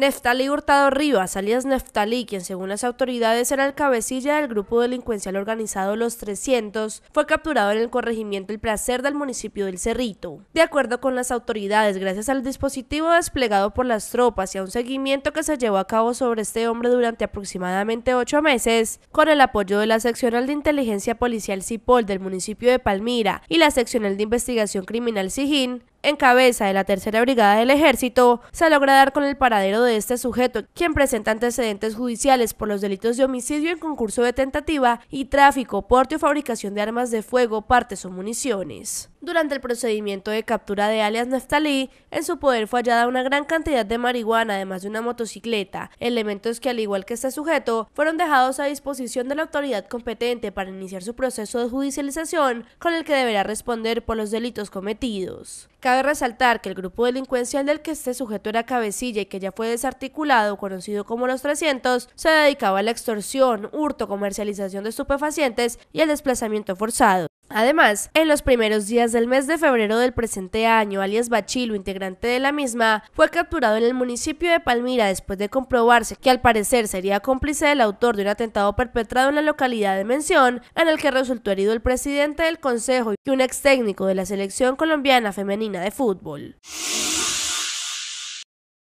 Neftali Hurtado Rivas, alias Neftali, quien según las autoridades era el cabecilla del grupo delincuencial organizado Los 300, fue capturado en el corregimiento El Placer del municipio del Cerrito. De acuerdo con las autoridades, gracias al dispositivo desplegado por las tropas y a un seguimiento que se llevó a cabo sobre este hombre durante aproximadamente ocho meses, con el apoyo de la seccional de inteligencia policial CIPOL del municipio de Palmira y la seccional de investigación criminal SIGIN, en cabeza de la tercera brigada del ejército, se logra dar con el paradero de este sujeto, quien presenta antecedentes judiciales por los delitos de homicidio en concurso de tentativa y tráfico, porte o fabricación de armas de fuego, partes o municiones. Durante el procedimiento de captura de alias Neftalí, en su poder fue hallada una gran cantidad de marihuana, además de una motocicleta, elementos que al igual que este sujeto, fueron dejados a disposición de la autoridad competente para iniciar su proceso de judicialización con el que deberá responder por los delitos cometidos. Cabe resaltar que el grupo delincuencial del que este sujeto era cabecilla y que ya fue desarticulado, conocido como los 300, se dedicaba a la extorsión, hurto, comercialización de estupefacientes y el desplazamiento forzado. Además, en los primeros días del mes de febrero del presente año, alias Bachilo, integrante de la misma, fue capturado en el municipio de Palmira después de comprobarse que al parecer sería cómplice del autor de un atentado perpetrado en la localidad de mención, en el que resultó herido el presidente del consejo y un ex técnico de la selección colombiana femenina de fútbol.